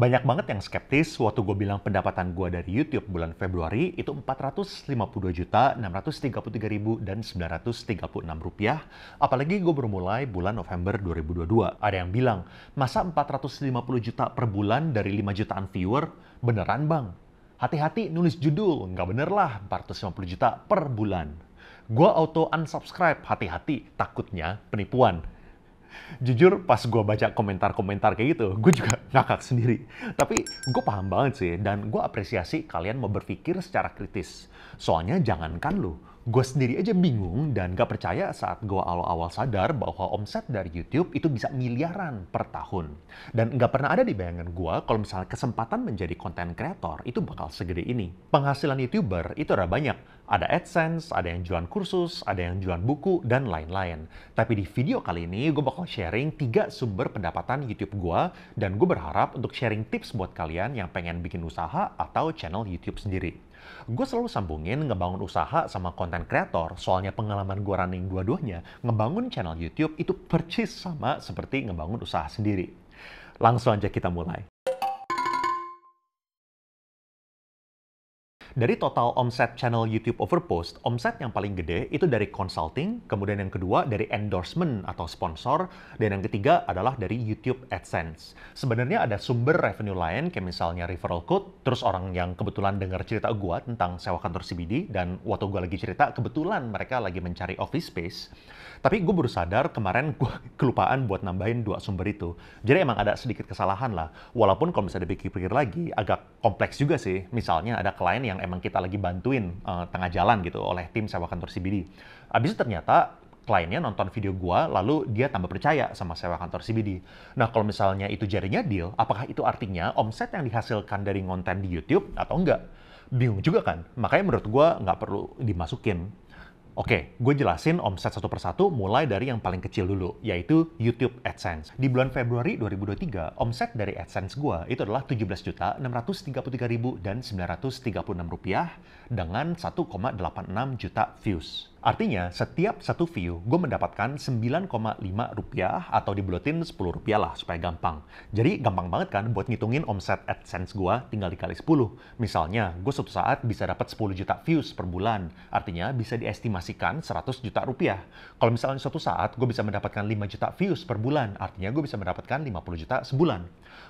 banyak banget yang skeptis waktu gue bilang pendapatan gue dari YouTube bulan Februari itu 452 juta 633 ribu dan 936 rupiah. Apalagi gue bermulai bulan November 2022. Ada yang bilang, masa 450 juta per bulan dari 5 jutaan viewer? Beneran bang? Hati-hati nulis judul, nggak bener lah 450 juta per bulan. Gue auto unsubscribe, hati-hati, takutnya penipuan jujur pas gue baca komentar-komentar kayak gitu, gue juga ngakak sendiri. Tapi gue paham banget sih, dan gue apresiasi kalian mau berpikir secara kritis. Soalnya jangankan lu, Gue sendiri aja bingung dan gak percaya saat gue awal-awal sadar bahwa omset dari YouTube itu bisa miliaran per tahun. Dan gak pernah ada di bayangan gue kalau misalnya kesempatan menjadi konten kreator itu bakal segede ini. Penghasilan YouTuber itu ada banyak. Ada AdSense, ada yang jualan kursus, ada yang jualan buku, dan lain-lain. Tapi di video kali ini gue bakal sharing tiga sumber pendapatan YouTube gue dan gue berharap untuk sharing tips buat kalian yang pengen bikin usaha atau channel YouTube sendiri. Gue selalu sambungin ngebangun usaha sama konten kreator, soalnya pengalaman gue running dua-duanya, ngebangun channel YouTube itu percis sama seperti ngebangun usaha sendiri. Langsung aja kita mulai. dari total omset channel YouTube Overpost, omset yang paling gede itu dari consulting, kemudian yang kedua dari endorsement atau sponsor, dan yang ketiga adalah dari YouTube AdSense. Sebenarnya ada sumber revenue lain kayak misalnya referral code, terus orang yang kebetulan dengar cerita gue tentang sewa kantor CBD, dan waktu gue lagi cerita, kebetulan mereka lagi mencari office space. Tapi gue baru sadar kemarin gue kelupaan buat nambahin dua sumber itu. Jadi emang ada sedikit kesalahan lah. Walaupun kalau misalnya dipikir-pikir lagi, agak kompleks juga sih. Misalnya ada klien yang memang kita lagi bantuin uh, tengah jalan gitu oleh tim sewa kantor CBD. Abis itu ternyata kliennya nonton video gua lalu dia tambah percaya sama sewa kantor CBD. Nah, kalau misalnya itu jarinya deal, apakah itu artinya omset yang dihasilkan dari konten di YouTube atau enggak? Bingung juga kan? Makanya menurut gua nggak perlu dimasukin Oke, gue jelasin omset satu persatu mulai dari yang paling kecil dulu, yaitu YouTube AdSense. Di bulan Februari 2023, omset dari AdSense gue itu adalah belas juta tiga ribu dan enam rupiah dengan 1,86 juta views. Artinya, setiap satu view, gue mendapatkan 9,5 rupiah atau dibuletin 10 rupiah lah, supaya gampang. Jadi, gampang banget kan buat ngitungin omset AdSense gue tinggal dikali 10. Misalnya, gue suatu saat bisa dapat 10 juta views per bulan. Artinya, bisa diestimasikan 100 juta rupiah. Kalau misalnya suatu saat gue bisa mendapatkan 5 juta views per bulan, artinya gue bisa mendapatkan 50 juta sebulan.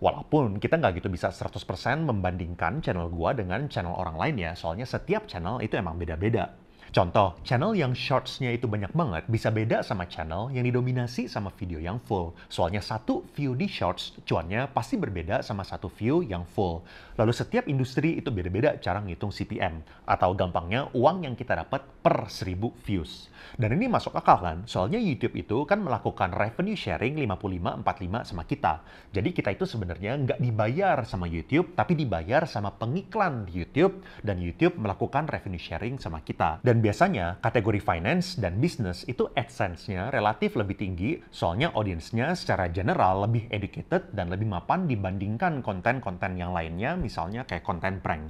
Walaupun kita nggak gitu bisa 100% membandingkan channel gue dengan channel orang lain ya, soalnya setiap channel itu emang beda-beda. Contoh, channel yang shortsnya itu banyak banget bisa beda sama channel yang didominasi sama video yang full. Soalnya satu view di shorts, cuannya pasti berbeda sama satu view yang full. Lalu setiap industri itu beda-beda cara ngitung CPM, atau gampangnya uang yang kita dapat per seribu views. Dan ini masuk akal kan? Soalnya YouTube itu kan melakukan revenue sharing 55-45 sama kita. Jadi kita itu sebenarnya nggak dibayar sama YouTube, tapi dibayar sama pengiklan di YouTube, dan YouTube melakukan revenue sharing sama kita. Dan dan biasanya kategori finance dan bisnis itu AdSense-nya relatif lebih tinggi soalnya audiensnya secara general lebih educated dan lebih mapan dibandingkan konten-konten yang lainnya misalnya kayak konten prank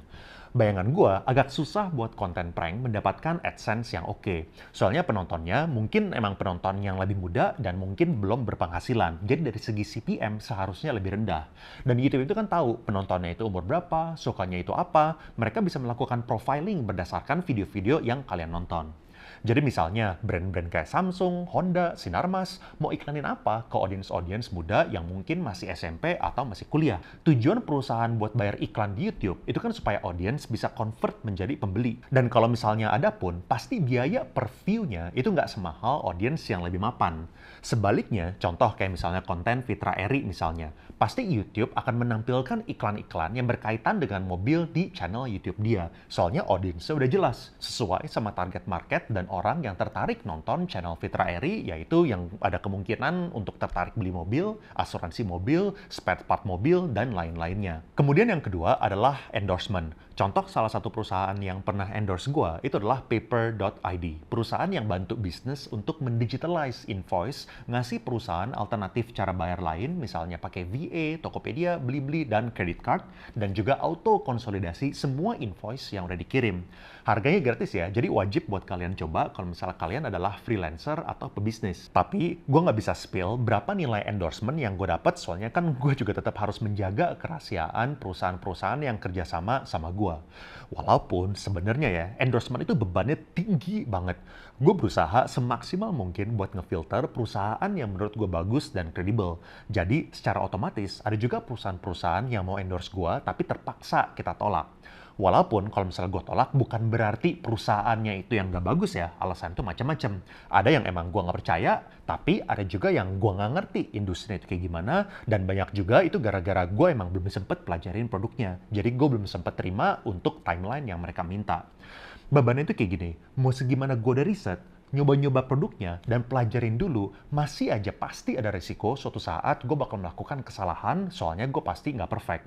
bayangan gue agak susah buat konten prank mendapatkan AdSense yang oke. Okay. Soalnya penontonnya mungkin emang penonton yang lebih muda dan mungkin belum berpenghasilan. Jadi dari segi CPM seharusnya lebih rendah. Dan YouTube itu kan tahu penontonnya itu umur berapa, sukanya itu apa, mereka bisa melakukan profiling berdasarkan video-video yang kalian nonton. Jadi misalnya brand-brand kayak Samsung, Honda, Sinarmas mau iklanin apa ke audience-audience muda yang mungkin masih SMP atau masih kuliah. Tujuan perusahaan buat bayar iklan di YouTube itu kan supaya audience bisa convert menjadi pembeli. Dan kalau misalnya ada pun, pasti biaya per view-nya itu nggak semahal audience yang lebih mapan. Sebaliknya, contoh kayak misalnya konten Fitra Eri misalnya, pasti YouTube akan menampilkan iklan-iklan yang berkaitan dengan mobil di channel YouTube dia. Soalnya audience udah jelas, sesuai sama target market dan orang yang tertarik nonton channel Fitra Eri, yaitu yang ada kemungkinan untuk tertarik beli mobil, asuransi mobil, spare part mobil, dan lain-lainnya. Kemudian yang kedua adalah endorsement. Contoh salah satu perusahaan yang pernah endorse gue itu adalah paper.id, perusahaan yang bantu bisnis untuk mendigitalize invoice, ngasih perusahaan alternatif cara bayar lain, misalnya pakai VA, Tokopedia, Blibli, dan credit card, dan juga auto konsolidasi semua invoice yang udah dikirim. Harganya gratis ya, jadi wajib buat kalian coba kalau misalnya kalian adalah freelancer atau pebisnis. Tapi gue nggak bisa spill berapa nilai endorsement yang gue dapat, soalnya kan gue juga tetap harus menjaga kerahasiaan perusahaan-perusahaan yang kerjasama sama gue. Walaupun sebenarnya ya, endorsement itu bebannya tinggi banget. Gue berusaha semaksimal mungkin buat ngefilter perusahaan yang menurut gue bagus dan kredibel. Jadi secara otomatis ada juga perusahaan-perusahaan yang mau endorse gue tapi terpaksa kita tolak. Walaupun kalau misalnya gue tolak bukan berarti perusahaannya itu yang gak bagus ya. Alasan itu macam-macam. Ada yang emang gue gak percaya, tapi ada juga yang gue gak ngerti industri itu kayak gimana. Dan banyak juga itu gara-gara gue emang belum sempet pelajarin produknya. Jadi gue belum sempet terima untuk timeline yang mereka minta. Bebannya itu kayak gini, mau segimana gue udah riset, nyoba-nyoba produknya dan pelajarin dulu, masih aja pasti ada resiko suatu saat gue bakal melakukan kesalahan, soalnya gue pasti nggak perfect.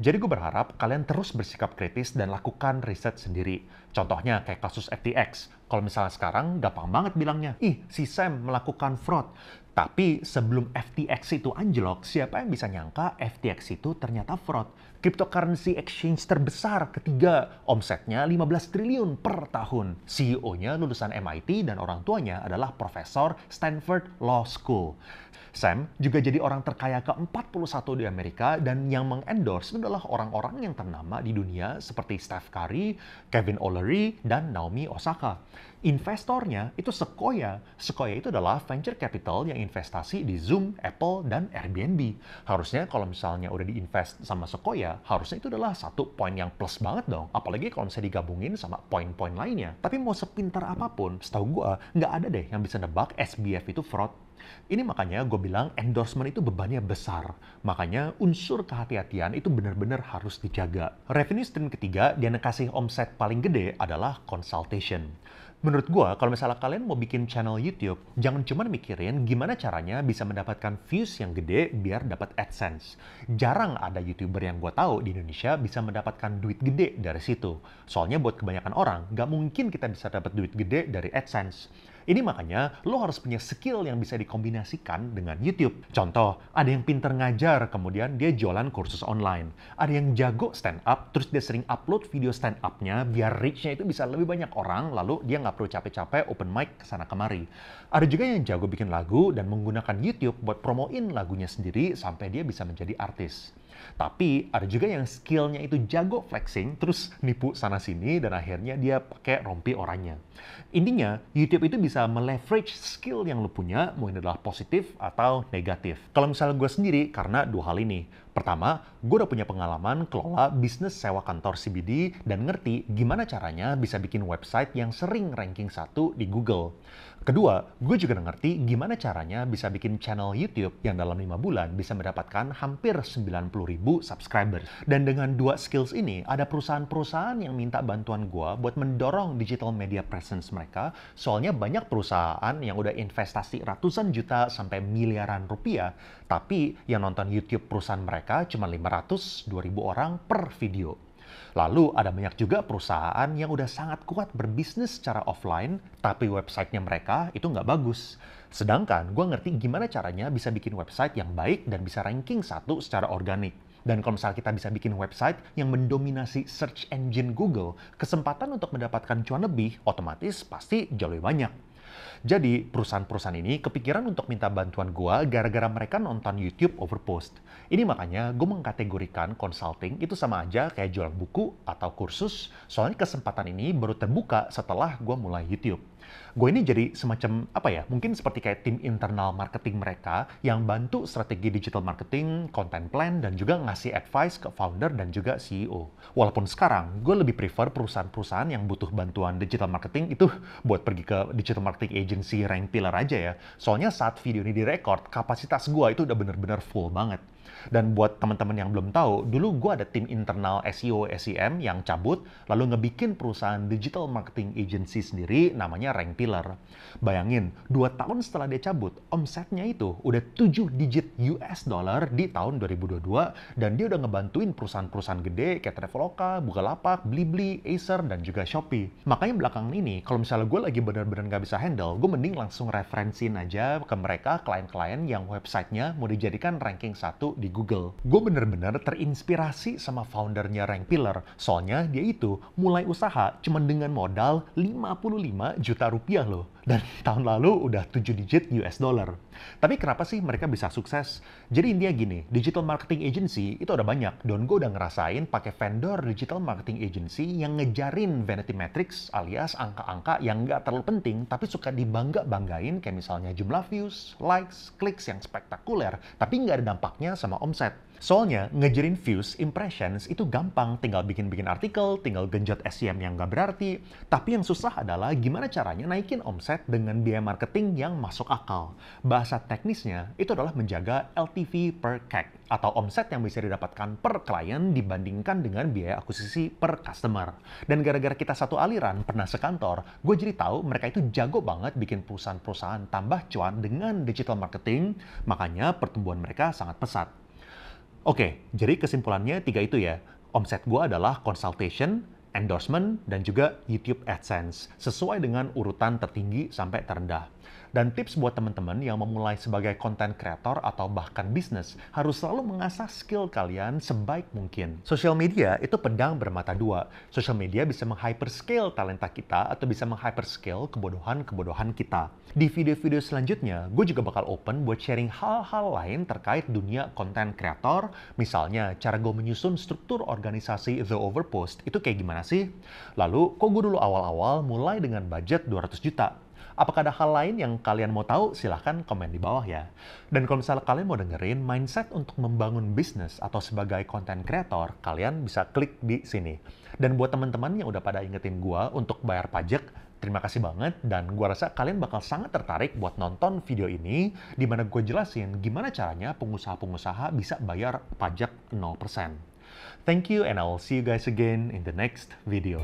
Jadi gue berharap kalian terus bersikap kritis dan lakukan riset sendiri. Contohnya kayak kasus FTX. Kalau misalnya sekarang, gampang banget bilangnya, ih si Sam melakukan fraud. Tapi sebelum FTX itu anjlok, siapa yang bisa nyangka FTX itu ternyata fraud. Cryptocurrency exchange terbesar ketiga, omsetnya 15 triliun per tahun. CEO-nya lulusan MIT dan orang tuanya adalah profesor Stanford Law School. Sam juga jadi orang terkaya ke-41 di Amerika dan yang mengendorse adalah orang-orang yang ternama di dunia seperti Steph Curry, Kevin O'Leary, dan Naomi Osaka investornya itu Sequoia. Sequoia itu adalah venture capital yang investasi di Zoom, Apple, dan Airbnb. Harusnya kalau misalnya udah diinvest sama Sequoia, harusnya itu adalah satu poin yang plus banget dong. Apalagi kalau misalnya digabungin sama poin-poin lainnya. Tapi mau sepintar apapun, setahu gue nggak ada deh yang bisa nebak SBF itu fraud. Ini makanya gue bilang endorsement itu bebannya besar. Makanya unsur kehati-hatian itu benar-benar harus dijaga. Revenue stream ketiga dan yang kasih omset paling gede adalah consultation menurut gue kalau misalnya kalian mau bikin channel YouTube, jangan cuma mikirin gimana caranya bisa mendapatkan views yang gede biar dapat AdSense. Jarang ada YouTuber yang gue tahu di Indonesia bisa mendapatkan duit gede dari situ. Soalnya buat kebanyakan orang, gak mungkin kita bisa dapat duit gede dari AdSense. Ini makanya lo harus punya skill yang bisa dikombinasikan dengan YouTube. Contoh, ada yang pinter ngajar, kemudian dia jualan kursus online. Ada yang jago stand up, terus dia sering upload video stand up-nya biar reach-nya itu bisa lebih banyak orang, lalu dia nggak perlu capek-capek open mic ke sana kemari. Ada juga yang jago bikin lagu dan menggunakan YouTube buat promoin lagunya sendiri sampai dia bisa menjadi artis. Tapi ada juga yang skillnya itu jago flexing, terus nipu sana-sini, dan akhirnya dia pakai rompi orangnya. Intinya, YouTube itu bisa meleverage skill yang lo punya, mungkin adalah positif atau negatif. Kalau misalnya gue sendiri, karena dua hal ini. Pertama, gue udah punya pengalaman kelola bisnis sewa kantor CBD dan ngerti gimana caranya bisa bikin website yang sering ranking satu di Google. Kedua, gue juga ngerti gimana caranya bisa bikin channel YouTube yang dalam lima bulan bisa mendapatkan hampir 90 ribu subscriber. Dan dengan dua skills ini, ada perusahaan-perusahaan yang minta bantuan gue buat mendorong digital media presence mereka, soalnya banyak perusahaan yang udah investasi ratusan juta sampai miliaran rupiah, tapi yang nonton YouTube perusahaan mereka cuma 500 500-2000 orang per video. Lalu ada banyak juga perusahaan yang udah sangat kuat berbisnis secara offline, tapi websitenya mereka itu nggak bagus. Sedangkan gue ngerti gimana caranya bisa bikin website yang baik dan bisa ranking satu secara organik. Dan kalau misalnya kita bisa bikin website yang mendominasi search engine Google, kesempatan untuk mendapatkan cuan lebih otomatis pasti jauh lebih banyak. Jadi perusahaan-perusahaan ini kepikiran untuk minta bantuan gue gara-gara mereka nonton YouTube overpost. Ini makanya gue mengkategorikan consulting itu sama aja kayak jual buku atau kursus, soalnya kesempatan ini baru terbuka setelah gue mulai YouTube. Gue ini jadi semacam apa ya? Mungkin seperti kayak tim internal marketing mereka yang bantu strategi digital marketing, content plan, dan juga ngasih advice ke founder dan juga CEO. Walaupun sekarang gue lebih prefer perusahaan-perusahaan yang butuh bantuan digital marketing itu buat pergi ke digital marketing agency rank pillar aja ya. Soalnya saat video ini direkod, kapasitas gue itu udah bener-bener full banget. Dan buat teman-teman yang belum tahu, dulu gue ada tim internal SEO, SEM yang cabut, lalu ngebikin perusahaan digital marketing agency sendiri namanya Rank Pillar. Bayangin, 2 tahun setelah dia cabut, omsetnya itu udah 7 digit US dollar di tahun 2022 dan dia udah ngebantuin perusahaan-perusahaan gede kayak Traveloka, Bukalapak, Blibli, Acer, dan juga Shopee. Makanya belakangan ini, kalau misalnya gue lagi bener-bener nggak bisa handle, gue mending langsung referensiin aja ke mereka klien-klien yang websitenya mau dijadikan ranking 1 di Google. Gue bener-bener terinspirasi sama foundernya Rank Pillar, soalnya dia itu mulai usaha cuma dengan modal 55 juta rupiah loh. Dan tahun lalu udah 7 digit US dollar. Tapi kenapa sih mereka bisa sukses? Jadi intinya gini, digital marketing agency itu ada banyak. Dan gue udah ngerasain pakai vendor digital marketing agency yang ngejarin vanity metrics alias angka-angka yang nggak terlalu penting tapi suka dibangga-banggain kayak misalnya jumlah views, likes, clicks yang spektakuler tapi nggak ada dampaknya sama omset Soalnya ngejerin views, impressions itu gampang, tinggal bikin-bikin artikel, tinggal genjot SEM yang nggak berarti. Tapi yang susah adalah gimana caranya naikin omset dengan biaya marketing yang masuk akal. Bahasa teknisnya itu adalah menjaga LTV per CAC atau omset yang bisa didapatkan per klien dibandingkan dengan biaya akuisisi per customer. Dan gara-gara kita satu aliran, pernah sekantor, gue jadi tahu mereka itu jago banget bikin perusahaan-perusahaan tambah cuan dengan digital marketing, makanya pertumbuhan mereka sangat pesat. Oke, jadi kesimpulannya tiga itu ya. Omset gue adalah consultation, endorsement, dan juga YouTube AdSense, sesuai dengan urutan tertinggi sampai terendah. Dan tips buat teman-teman yang memulai sebagai konten creator atau bahkan bisnis, harus selalu mengasah skill kalian sebaik mungkin. Social media itu pedang bermata dua. Social media bisa menghyperscale talenta kita atau bisa menghyperscale kebodohan-kebodohan kita. Di video-video selanjutnya, gue juga bakal open buat sharing hal-hal lain terkait dunia konten creator, misalnya cara gue menyusun struktur organisasi The Overpost itu kayak gimana sih? Lalu, kok gue dulu awal-awal mulai dengan budget 200 juta? Apakah ada hal lain yang kalian mau tahu? Silahkan komen di bawah ya. Dan kalau misalnya kalian mau dengerin mindset untuk membangun bisnis atau sebagai content creator, kalian bisa klik di sini. Dan buat teman-teman yang udah pada ingetin gue untuk bayar pajak, Terima kasih banget dan gue rasa kalian bakal sangat tertarik buat nonton video ini di mana gue jelasin gimana caranya pengusaha-pengusaha bisa bayar pajak 0%. Thank you and I will see you guys again in the next video.